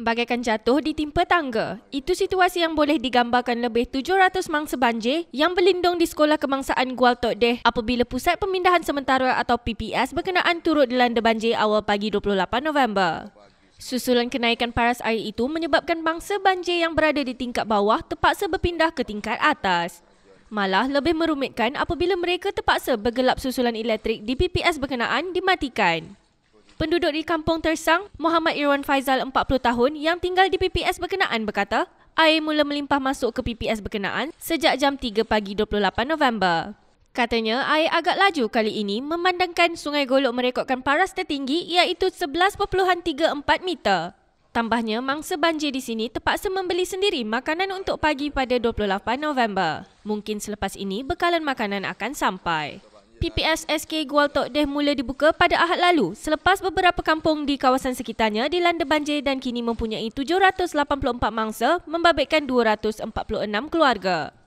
bagaikan jatuh di ditimpa tangga. Itu situasi yang boleh digambarkan lebih 700 mangsa banjir yang berlindung di Sekolah Kemangsaan Gualtok Deh apabila Pusat Pemindahan Sementara atau PPS berkenaan turut dilanda banjir awal pagi 28 November. Susulan kenaikan paras air itu menyebabkan mangsa banjir yang berada di tingkat bawah terpaksa berpindah ke tingkat atas. Malah lebih merumitkan apabila mereka terpaksa bergelap susulan elektrik di PPS berkenaan dimatikan. Penduduk di kampung Tersang, Muhammad Irwan Faizal 40 tahun yang tinggal di PPS berkenaan berkata, air mula melimpah masuk ke PPS berkenaan sejak jam 3 pagi 28 November. Katanya air agak laju kali ini memandangkan Sungai Golok merekodkan paras tertinggi iaitu 11.34 meter. Tambahnya mangsa banjir di sini terpaksa membeli sendiri makanan untuk pagi pada 28 November. Mungkin selepas ini bekalan makanan akan sampai. PPS SK Gualtok Tok Deh mula dibuka pada Ahad lalu selepas beberapa kampung di kawasan sekitarnya dilanda banjir dan kini mempunyai 784 mangsa membabitkan 246 keluarga.